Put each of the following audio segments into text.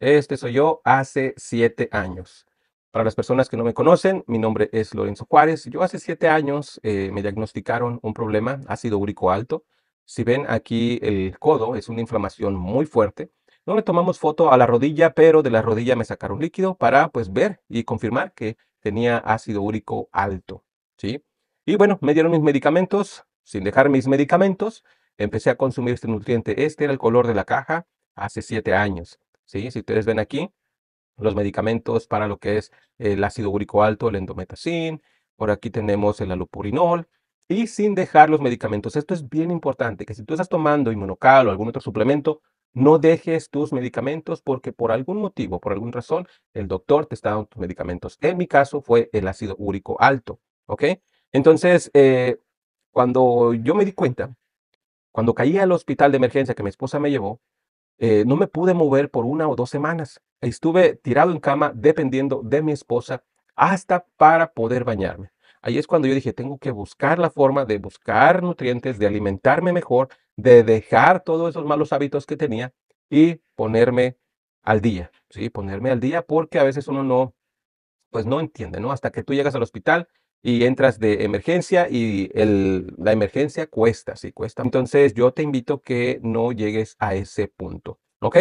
Este soy yo hace siete años. Para las personas que no me conocen, mi nombre es Lorenzo Juárez. Yo hace siete años eh, me diagnosticaron un problema ácido úrico alto. Si ven aquí el codo, es una inflamación muy fuerte. No le tomamos foto a la rodilla, pero de la rodilla me sacaron líquido para pues ver y confirmar que tenía ácido úrico alto. ¿sí? Y bueno, me dieron mis medicamentos. Sin dejar mis medicamentos, empecé a consumir este nutriente. Este era el color de la caja hace siete años. Si ustedes ven aquí, los medicamentos para lo que es el ácido úrico alto, el endometacin, por aquí tenemos el alopurinol, y sin dejar los medicamentos. Esto es bien importante, que si tú estás tomando inmunocal o algún otro suplemento, no dejes tus medicamentos porque por algún motivo, por alguna razón, el doctor te está dando tus medicamentos. En mi caso fue el ácido úrico alto, ¿ok? Entonces, eh, cuando yo me di cuenta, cuando caí al hospital de emergencia que mi esposa me llevó, eh, no me pude mover por una o dos semanas. Estuve tirado en cama dependiendo de mi esposa hasta para poder bañarme. Ahí es cuando yo dije, tengo que buscar la forma de buscar nutrientes, de alimentarme mejor, de dejar todos esos malos hábitos que tenía y ponerme al día, ¿sí? Ponerme al día porque a veces uno no, pues no entiende, ¿no? Hasta que tú llegas al hospital y entras de emergencia y la emergencia cuesta, sí cuesta. Entonces yo te invito que no llegues a ese punto, ¿ok?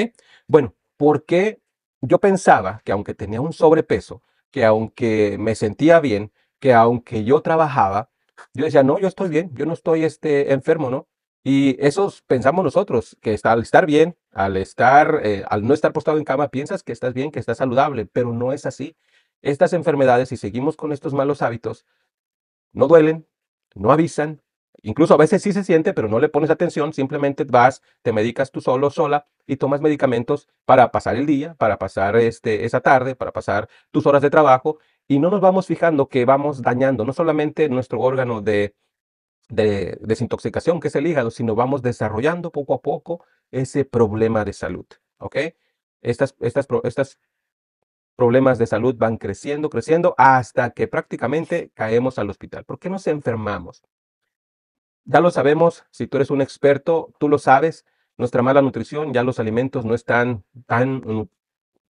Bueno, porque yo pensaba que aunque tenía un sobrepeso, que aunque me sentía bien, que aunque yo trabajaba, yo decía, no, yo estoy bien, yo no estoy este, enfermo, ¿no? Y esos pensamos nosotros, que al estar bien, al estar, eh, al no estar postado en cama, piensas que estás bien, que estás saludable, pero no es así. Estas enfermedades, si seguimos con estos malos hábitos, no duelen, no avisan, incluso a veces sí se siente, pero no le pones atención, simplemente vas, te medicas tú solo, sola y tomas medicamentos para pasar el día, para pasar este, esa tarde, para pasar tus horas de trabajo y no nos vamos fijando que vamos dañando no solamente nuestro órgano de, de desintoxicación, que es el hígado, sino vamos desarrollando poco a poco ese problema de salud. ¿Ok? Estas, estas, estas problemas de salud van creciendo, creciendo, hasta que prácticamente caemos al hospital. ¿Por qué nos enfermamos? Ya lo sabemos, si tú eres un experto, tú lo sabes, nuestra mala nutrición, ya los alimentos no están tan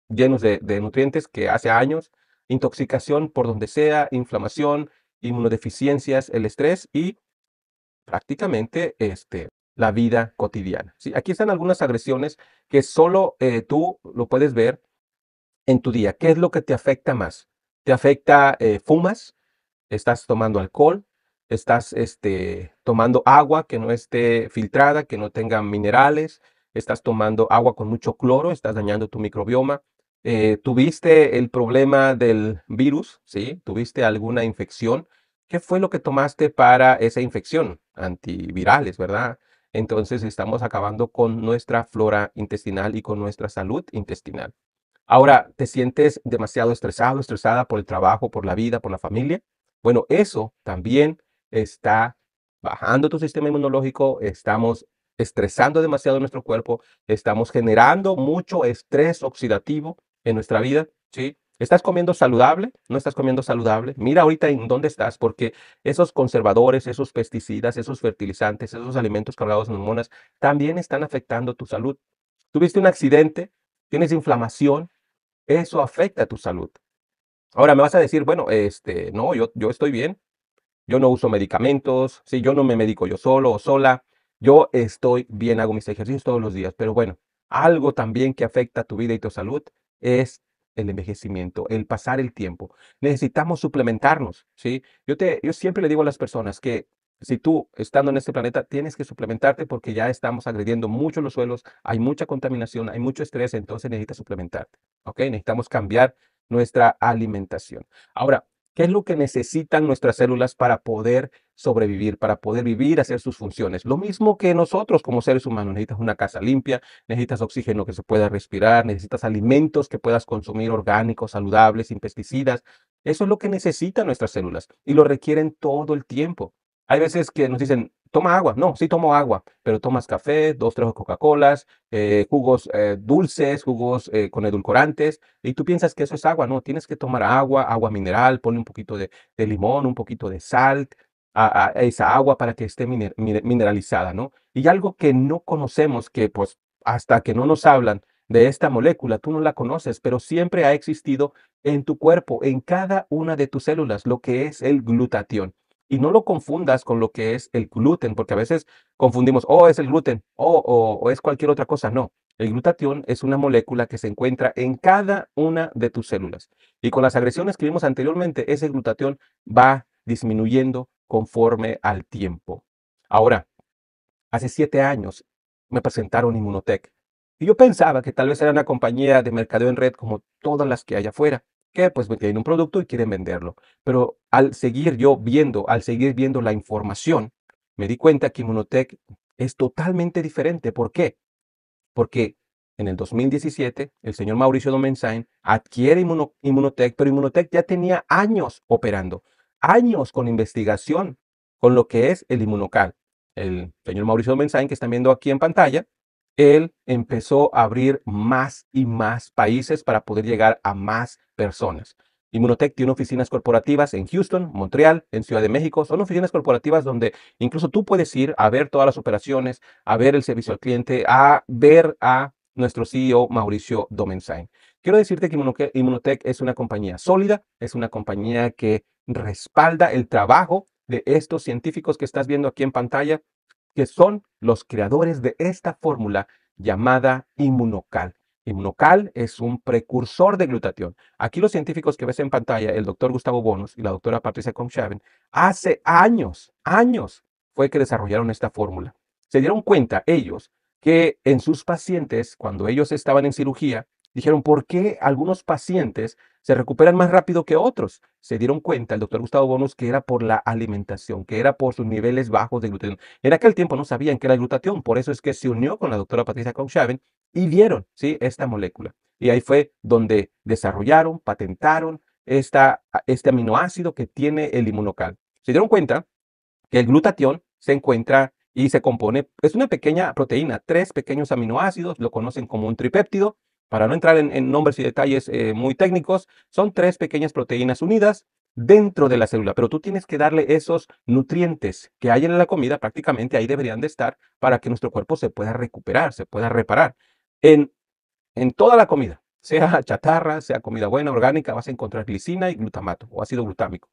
llenos de, nutrientes que hace años, intoxicación por donde sea, inflamación, inmunodeficiencias, el estrés y prácticamente este, la vida cotidiana. Aquí están algunas agresiones que solo eh, tú lo puedes ver en tu día? ¿Qué es lo que te afecta más? ¿Te afecta, eh, fumas? ¿Estás tomando alcohol? ¿Estás este, tomando agua que no esté filtrada, que no tenga minerales? ¿Estás tomando agua con mucho cloro? ¿Estás dañando tu microbioma? Eh, ¿Tuviste el problema del virus? ¿Sí? ¿Tuviste alguna infección? ¿Qué fue lo que tomaste para esa infección? Antivirales, ¿verdad? Entonces estamos acabando con nuestra flora intestinal y con nuestra salud intestinal. Ahora, ¿te sientes demasiado estresado, estresada por el trabajo, por la vida, por la familia? Bueno, eso también está bajando tu sistema inmunológico, estamos estresando demasiado nuestro cuerpo, estamos generando mucho estrés oxidativo en nuestra vida, ¿sí? ¿Estás comiendo saludable? ¿No estás comiendo saludable? Mira ahorita en dónde estás, porque esos conservadores, esos pesticidas, esos fertilizantes, esos alimentos cargados en hormonas, también están afectando tu salud. Tuviste un accidente, tienes inflamación, eso afecta a tu salud. Ahora me vas a decir, bueno, este, no, yo, yo estoy bien, yo no uso medicamentos, yo no me medico yo solo o sola, yo estoy bien, hago mis ejercicios todos los días, pero bueno, algo también que afecta tu vida y tu salud es el envejecimiento, el pasar el tiempo. Necesitamos suplementarnos, ¿sí? Yo, te, yo siempre le digo a las personas que si tú, estando en este planeta, tienes que suplementarte porque ya estamos agrediendo mucho los suelos, hay mucha contaminación, hay mucho estrés, entonces necesitas suplementarte. ¿Ok? Necesitamos cambiar nuestra alimentación. Ahora, ¿qué es lo que necesitan nuestras células para poder sobrevivir, para poder vivir, hacer sus funciones? Lo mismo que nosotros como seres humanos. Necesitas una casa limpia, necesitas oxígeno que se pueda respirar, necesitas alimentos que puedas consumir orgánicos, saludables, sin pesticidas. Eso es lo que necesitan nuestras células y lo requieren todo el tiempo. Hay veces que nos dicen, toma agua. No, sí tomo agua, pero tomas café, dos, tres Coca-Colas, eh, jugos eh, dulces, jugos eh, con edulcorantes, y tú piensas que eso es agua. No, tienes que tomar agua, agua mineral, ponle un poquito de, limón, un poquito de sal a, esa agua para que esté mineralizada, ¿no? Y algo que no conocemos, que pues hasta que no nos hablan de esta molécula, tú no la conoces, pero siempre ha existido en tu cuerpo, en cada una de tus células, lo que es el glutatión. Y no lo confundas con lo que es el gluten, porque a veces confundimos, oh, es el gluten, oh, o, es cualquier otra cosa. No, el glutatión es una molécula que se encuentra en cada una de tus células. Y con las agresiones que vimos anteriormente, ese glutatión va disminuyendo conforme al tiempo. Ahora, hace siete años me presentaron Immunotech Y yo pensaba que tal vez era una compañía de mercadeo en red como todas las que hay afuera que pues tienen un producto y quieren venderlo. Pero al seguir yo viendo, al seguir viendo la información, me di cuenta que Immunotech es totalmente diferente. ¿Por qué? Porque en el 2017 el señor Mauricio Domensain adquiere Immunotech, pero Immunotech ya tenía años operando, años con investigación con lo que es el inmunocal. El señor Mauricio Domensain, que están viendo aquí en pantalla, él empezó a abrir más y más países para poder llegar a más personas. Inmunotech tiene oficinas corporativas en Houston, Montreal, en Ciudad de México. Son oficinas corporativas donde incluso tú puedes ir a ver todas las operaciones, a ver el servicio al cliente, a ver a nuestro CEO Mauricio Domensain. Quiero decirte que Inmunotech es una compañía sólida, es una compañía que respalda el trabajo de estos científicos que estás viendo aquí en pantalla, que son los creadores de esta fórmula llamada inmunocal. Inmunocal es un precursor de glutatión. Aquí los científicos que ves en pantalla, el doctor Gustavo Bonos y la doctora Patricia Comchaven, hace años, años fue que desarrollaron esta fórmula. Se dieron cuenta ellos que en sus pacientes, cuando ellos estaban en cirugía, dijeron, ¿por qué algunos pacientes se recuperan más rápido que otros. Se dieron cuenta, el doctor Gustavo Bonos, que era por la alimentación, que era por sus niveles bajos de glutatión. En aquel tiempo no sabían qué era glutatión, por eso es que se unió con la doctora Patricia Conchaven y vieron ¿sí? esta molécula. Y ahí fue donde desarrollaron, patentaron esta, este aminoácido que tiene el inmunocal. Se dieron cuenta que el glutatión se encuentra y se compone, es una pequeña proteína, tres pequeños aminoácidos, lo conocen como un tripéptido, para no entrar en, nombres y detalles eh, muy técnicos, son tres pequeñas proteínas unidas dentro de la célula, pero tú tienes que darle esos nutrientes que hay en la comida, prácticamente ahí deberían de estar para que nuestro cuerpo se pueda recuperar, se pueda reparar. En, en toda la comida, sea chatarra, sea comida buena, orgánica, vas a encontrar glicina y glutamato o ácido glutámico.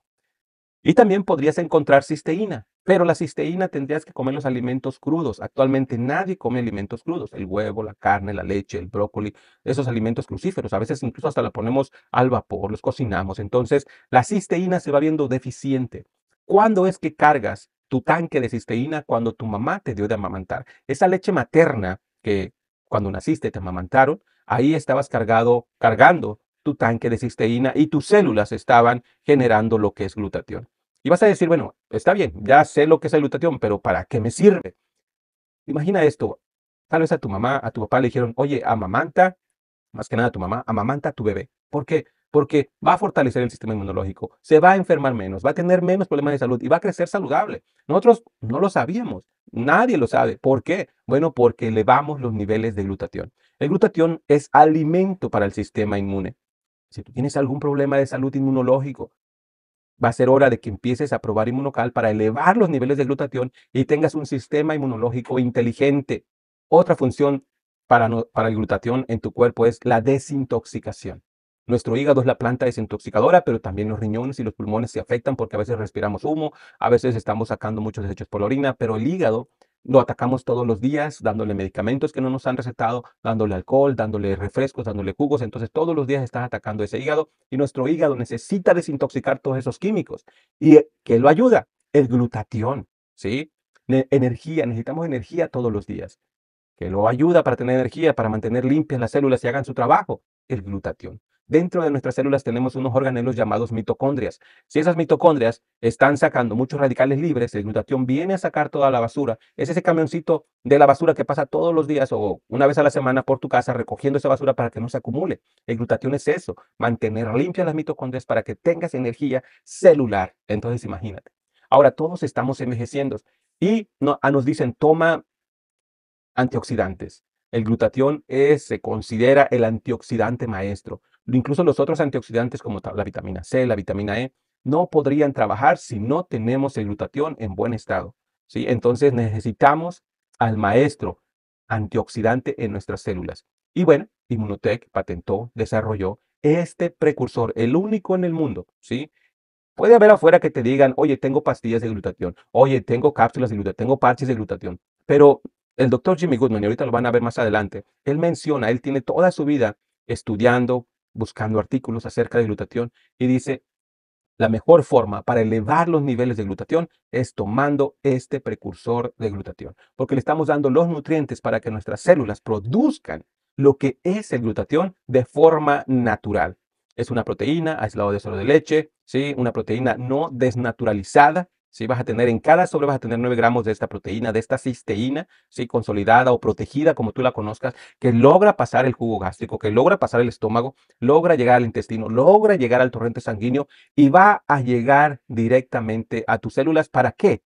Y también podrías encontrar cisteína, pero la cisteína tendrías que comer los alimentos crudos. Actualmente nadie come alimentos crudos, el huevo, la carne, la leche, el brócoli, esos alimentos crucíferos. A veces incluso hasta la ponemos al vapor, los cocinamos. Entonces la cisteína se va viendo deficiente. ¿Cuándo es que cargas tu tanque de cisteína cuando tu mamá te dio de amamantar? Esa leche materna que cuando naciste te amamantaron, ahí estabas cargado, cargando tu tanque de cisteína y tus células estaban generando lo que es glutatión. Y vas a decir, bueno, está bien, ya sé lo que es la glutatión, pero ¿para qué me sirve? Imagina esto, tal vez a tu mamá, a tu papá le dijeron, oye, amamanta, más que nada a tu mamá, amamanta a tu bebé. ¿Por qué? Porque va a fortalecer el sistema inmunológico, se va a enfermar menos, va a tener menos problemas de salud y va a crecer saludable. Nosotros no lo sabíamos, nadie lo sabe. ¿Por qué? Bueno, porque elevamos los niveles de glutatión. El glutatión es alimento para el sistema inmune. Si tú tienes algún problema de salud inmunológico, va a ser hora de que empieces a probar inmunocal para elevar los niveles de glutatión y tengas un sistema inmunológico inteligente. Otra función para, para el glutatión en tu cuerpo es la desintoxicación. Nuestro hígado es la planta desintoxicadora, pero también los riñones y los pulmones se afectan porque a veces respiramos humo, a veces estamos sacando muchos desechos por la orina, pero el hígado lo atacamos todos los días, dándole medicamentos que no nos han recetado, dándole alcohol, dándole refrescos, dándole jugos. Entonces todos los días estás atacando ese hígado y nuestro hígado necesita desintoxicar todos esos químicos. ¿Y eh, qué lo ayuda? El glutatión, ¿sí? energía, necesitamos energía todos los días. ¿Qué lo ayuda para tener energía, para mantener limpias las células y hagan su trabajo? El glutatión. Dentro de nuestras células tenemos unos organelos llamados mitocondrias. Si esas mitocondrias están sacando muchos radicales libres, el glutatión viene a sacar toda la basura. Es ese camioncito de la basura que pasa todos los días o una vez a la semana por tu casa recogiendo esa basura para que no se acumule. El glutatión es eso, mantener limpias las mitocondrias para que tengas energía celular. Entonces imagínate. Ahora todos estamos envejeciendo y ah, nos dicen toma antioxidantes. El glutatión es, se considera el antioxidante maestro incluso los otros antioxidantes como la vitamina C, la vitamina E, no podrían trabajar si no tenemos el glutatión en buen estado. ¿sí? Entonces necesitamos al maestro antioxidante en nuestras células. Y bueno, Immunotech patentó, desarrolló este precursor, el único en el mundo, ¿sí? Puede haber afuera que te digan, oye, tengo pastillas de glutatión, oye, tengo cápsulas de glutatión, tengo parches de glutatión, pero el doctor Jimmy Goodman, y ahorita lo van a ver más adelante, él menciona, él tiene toda su vida estudiando, buscando artículos acerca de glutatión y dice, la mejor forma para elevar los niveles de glutatión es tomando este precursor de glutatión, porque le estamos dando los nutrientes para que nuestras células produzcan lo que es el glutatión de forma natural. Es una proteína aislada de suero de leche, ¿sí? una proteína no desnaturalizada, si Vas a tener en cada sobre, vas a tener 9 gramos de esta proteína, de esta cisteína, ¿sí? Consolidada o protegida, como tú la conozcas, que logra pasar el jugo gástrico, que logra pasar el estómago, logra llegar al intestino, logra llegar al torrente sanguíneo y va a llegar directamente a tus células. ¿Para qué?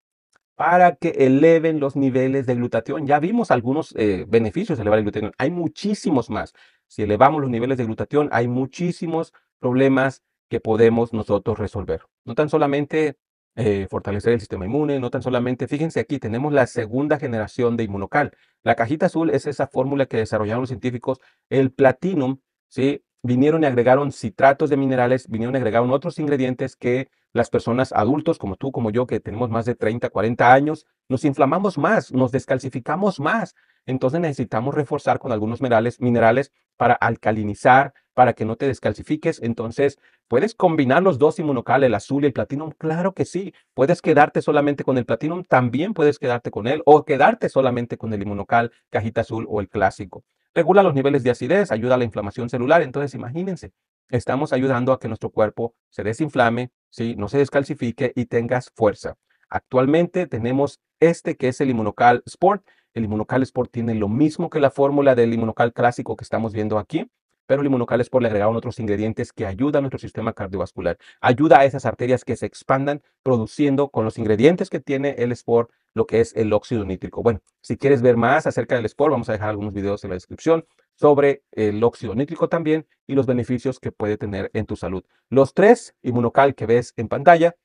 para que eleven los niveles de glutatión. Ya vimos algunos eh, beneficios de elevar el glutatión. Hay muchísimos más. Si elevamos los niveles de glutatión, hay muchísimos problemas que podemos nosotros resolver. No tan solamente eh, fortalecer el sistema inmune, no tan solamente, fíjense aquí, tenemos la segunda generación de inmunocal. La cajita azul es esa fórmula que desarrollaron los científicos, el platinum, ¿sí? Vinieron y agregaron citratos de minerales, vinieron y agregaron otros ingredientes que las personas adultos, como tú, como yo, que tenemos más de 30, 40 años, nos inflamamos más, nos descalcificamos más. Entonces necesitamos reforzar con algunos minerales, minerales para alcalinizar, para que no te descalcifiques. Entonces, ¿puedes combinar los dos inmunocales, el azul y el platino? Claro que sí. Puedes quedarte solamente con el platinum, también puedes quedarte con él o quedarte solamente con el inmunocal, cajita azul o el clásico. Regula los niveles de acidez, ayuda a la inflamación celular. Entonces, imagínense, estamos ayudando a que nuestro cuerpo se desinflame, ¿sí? no se descalcifique y tengas fuerza. Actualmente tenemos este que es el inmunocal Sport el Inmunocal Sport tiene lo mismo que la fórmula del Inmunocal clásico que estamos viendo aquí, pero el Inmunocal Sport le agregaron otros ingredientes que ayudan a nuestro sistema cardiovascular. Ayuda a esas arterias que se expandan produciendo con los ingredientes que tiene el Sport lo que es el óxido nítrico. Bueno, si quieres ver más acerca del Sport, vamos a dejar algunos videos en la descripción sobre el óxido nítrico también y los beneficios que puede tener en tu salud. Los tres inmunocal que ves en pantalla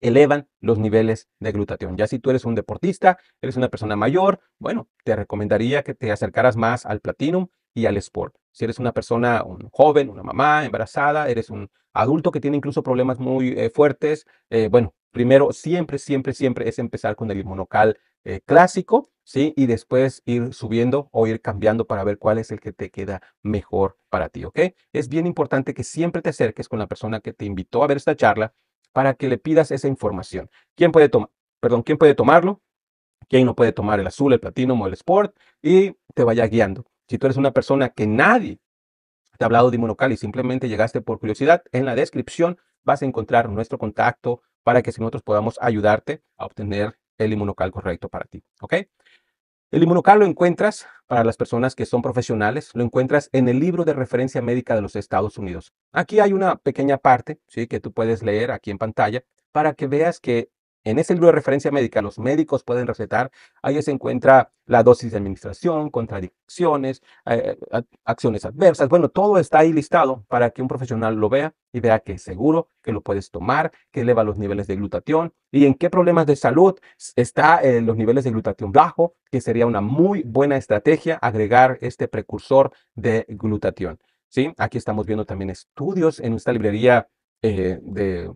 elevan los niveles de glutatión. Ya si tú eres un deportista, eres una persona mayor, bueno, te recomendaría que te acercaras más al platinum y al sport. Si eres una persona, un joven, una mamá embarazada, eres un adulto que tiene incluso problemas muy eh, fuertes, eh, bueno, primero siempre, siempre, siempre es empezar con el monocal eh, clásico, ¿sí? Y después ir subiendo o ir cambiando para ver cuál es el que te queda mejor para ti, ¿ok? Es bien importante que siempre te acerques con la persona que te invitó a ver esta charla para que le pidas esa información. ¿Quién puede tomar? Perdón, puede tomarlo? ¿Quién no puede tomar el azul, el platino o el sport? Y te vaya guiando. Si tú eres una persona que nadie te ha hablado de Inmunocal y simplemente llegaste por curiosidad, en la descripción vas a encontrar nuestro contacto para que si nosotros podamos ayudarte a obtener el Inmunocal correcto para ti. ¿Ok? El inmunocal lo encuentras para las personas que son profesionales, lo encuentras en el libro de referencia médica de los Estados Unidos. Aquí hay una pequeña parte ¿sí? que tú puedes leer aquí en pantalla para que veas que en ese libro de referencia médica, los médicos pueden recetar, ahí se encuentra la dosis de administración, contradicciones, eh, acciones adversas. Bueno, todo está ahí listado para que un profesional lo vea y vea que es seguro, que lo puedes tomar, que eleva los niveles de glutatión y en qué problemas de salud está eh, los niveles de glutatión bajo, que sería una muy buena estrategia agregar este precursor de glutatión. ¿sí? Aquí estamos viendo también estudios en esta librería eh, de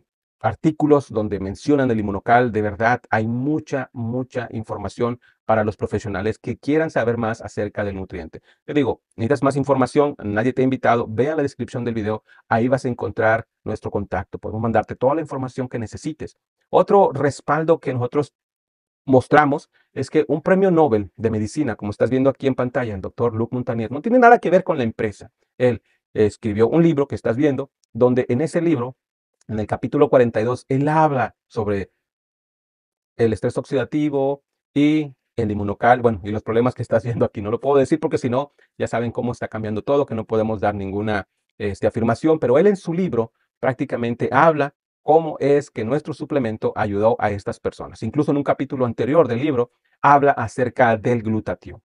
artículos donde mencionan el inmunocal. De verdad, hay mucha, mucha información para los profesionales que quieran saber más acerca del nutriente. Te digo, necesitas más información, nadie te ha invitado, ve a la descripción del video, ahí vas a encontrar nuestro contacto. Podemos mandarte toda la información que necesites. Otro respaldo que nosotros mostramos es que un premio Nobel de medicina, como estás viendo aquí en pantalla, el doctor Luke Montagnier, no tiene nada que ver con la empresa. Él escribió un libro que estás viendo, donde en ese libro en el capítulo 42, él habla sobre el estrés oxidativo y el inmunocal, bueno, y los problemas que está haciendo aquí. No lo puedo decir porque si no, ya saben cómo está cambiando todo, que no podemos dar ninguna este, afirmación, pero él en su libro prácticamente habla cómo es que nuestro suplemento ayudó a estas personas. Incluso en un capítulo anterior del libro habla acerca del glutatión.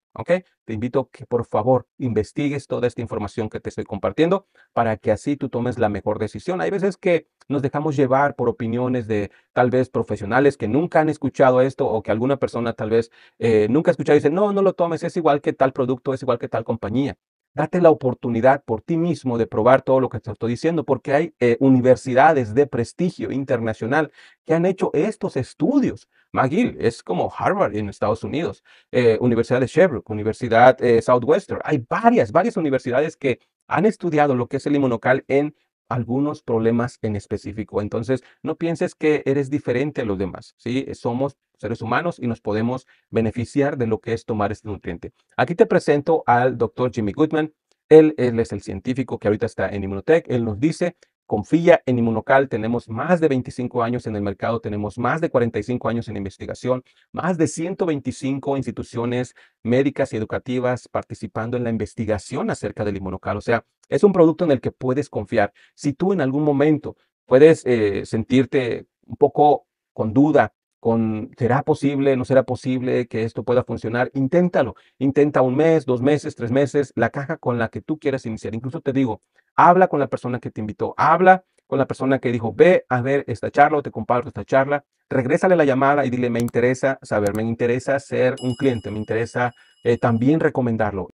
Te invito que por favor investigues toda esta información que te estoy compartiendo para que así tú tomes la mejor decisión. Hay veces que nos dejamos llevar por opiniones de tal vez profesionales que nunca han escuchado esto o que alguna persona tal vez eh, nunca ha escuchado y dice, no, no lo tomes, es igual que tal producto, es igual que tal compañía. Date la oportunidad por ti mismo de probar todo lo que te estoy diciendo, porque hay eh, universidades de prestigio internacional que han hecho estos estudios. McGill es como Harvard en Estados Unidos, eh, Universidad de Sherbrooke, Universidad eh, Southwestern. Hay varias, varias universidades que han estudiado lo que es el limonocal en algunos problemas en específico. Entonces, no pienses que eres diferente a los demás, ¿sí? Somos seres humanos y nos podemos beneficiar de lo que es tomar este nutriente. Aquí te presento al doctor Jimmy Goodman. Él, él es el científico que ahorita está en Immunotech. Él nos dice Confía en Inmunocal, tenemos más de 25 años en el mercado, tenemos más de 45 años en investigación, más de 125 instituciones médicas y educativas participando en la investigación acerca del Inmunocal. O sea, es un producto en el que puedes confiar. Si tú en algún momento puedes eh, sentirte un poco con duda ¿será posible? ¿No será posible que esto pueda funcionar? Inténtalo. Intenta un mes, dos meses, tres meses, la caja con la que tú quieras iniciar. Incluso te digo, habla con la persona que te invitó, habla con la persona que dijo, ve a ver esta charla o te comparto esta charla, regrésale la llamada y dile, me interesa saber, me interesa ser un cliente, me interesa eh, también recomendarlo.